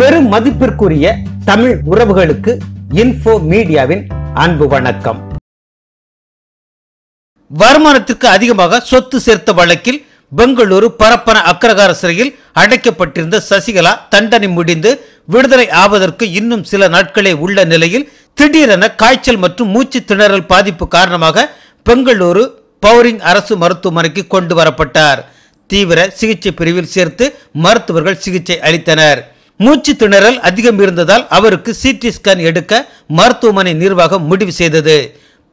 பெரும் மதிப்பிற்குரிய தமிழ் உறவுகளுக்கு இன்ஃபோ மீடியாவின் அன்பு வணக்கம் வருமானத்திற்கு அதிகமாக சொத்து சேர்த்த வழக்கில் பெங்களூரு பரப்பன அக்ரகார சிறையில் அடைக்கப்பட்டிருந்த சசிகலா தண்டனை முடிந்து விடுதலை ஆவதற்கு இன்னும் சில நாட்களே உள்ள நிலையில் திடீரென காய்ச்சல் மற்றும் மூச்சு திணறல் பாதிப்பு காரணமாக பெங்களூரு பவுரிங் அரசு மருத்துவமனைக்கு கொண்டு வரப்பட்டார் தீவிர சிகிச்சை பிரிவில் சேர்த்து மருத்துவர்கள் சிகிச்சை அளித்தனர் மூச்சு திணறல் அதிகம் இருந்ததால் அவருக்கு சிடி ஸ்கேன் எடுக்க மருத்துவமனை நிர்வாகம் முடிவு செய்தது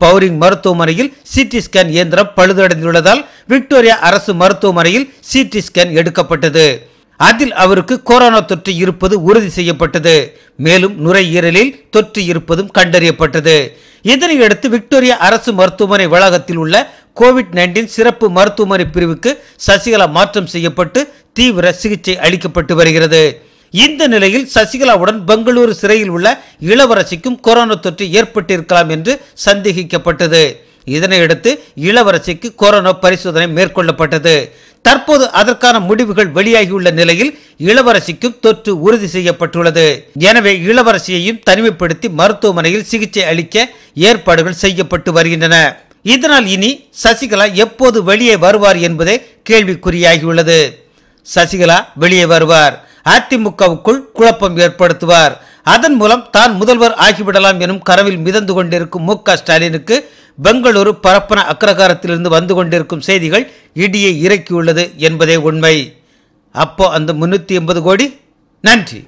பவுரிங் மருத்துவமனையில் சிடி ஸ்கேன் இயந்திரம் பழுதடைந்துள்ளதால் விக்டோரியா அரசு மருத்துவமனையில் சிடி ஸ்கேன் எடுக்கப்பட்டது அதில் அவருக்கு கொரோனா தொற்று இருப்பது உறுதி செய்யப்பட்டது மேலும் நுரையீரலில் தொற்று இருப்பதும் கண்டறியப்பட்டது இதனையடுத்து விக்டோரியா அரசு மருத்துவமனை வளாகத்தில் உள்ள கோவிட் நைன்டீன் சிறப்பு மருத்துவமனை பிரிவுக்கு சசிகலா மாற்றம் செய்யப்பட்டு தீவிர சிகிச்சை அளிக்கப்பட்டு வருகிறது இந்த நிலையில் சசிகலாவுடன் பெங்களூரு சிறையில் உள்ள இளவரசிக்கும் கொரோனா தொற்று ஏற்பட்டிருக்கலாம் என்று சந்தேகிக்கப்பட்டது இதனையடுத்து இளவரசிக்கு கொரோனா பரிசோதனை மேற்கொள்ளப்பட்டது தற்போது அதற்கான முடிவுகள் வெளியாகியுள்ள நிலையில் இளவரசிக்கும் தொற்று உறுதி செய்யப்பட்டுள்ளது எனவே இளவரசியையும் தனிமைப்படுத்தி மருத்துவமனையில் சிகிச்சை அளிக்க ஏற்பாடுகள் செய்யப்பட்டு வருகின்றன இதனால் இனி சசிகலா எப்போது வெளியே வருவார் என்பதே கேள்விக்குறியாகியுள்ளது சசிகலா வெளியே வருவார் அதிமுகவுக்குள் குழப்பம் ஏற்படுத்துவார் அதன் மூலம் தான் முதல்வர் ஆகிவிடலாம் எனும் கனவில் மிதந்து கொண்டிருக்கும் மு ஸ்டாலினுக்கு பெங்களூரு பரப்பன அக்ரகாரத்திலிருந்து வந்து கொண்டிருக்கும் செய்திகள் இடியை இறக்கியுள்ளது என்பதே உண்மை அப்போ அந்த முன்னூற்றி எண்பது கோடி நன்றி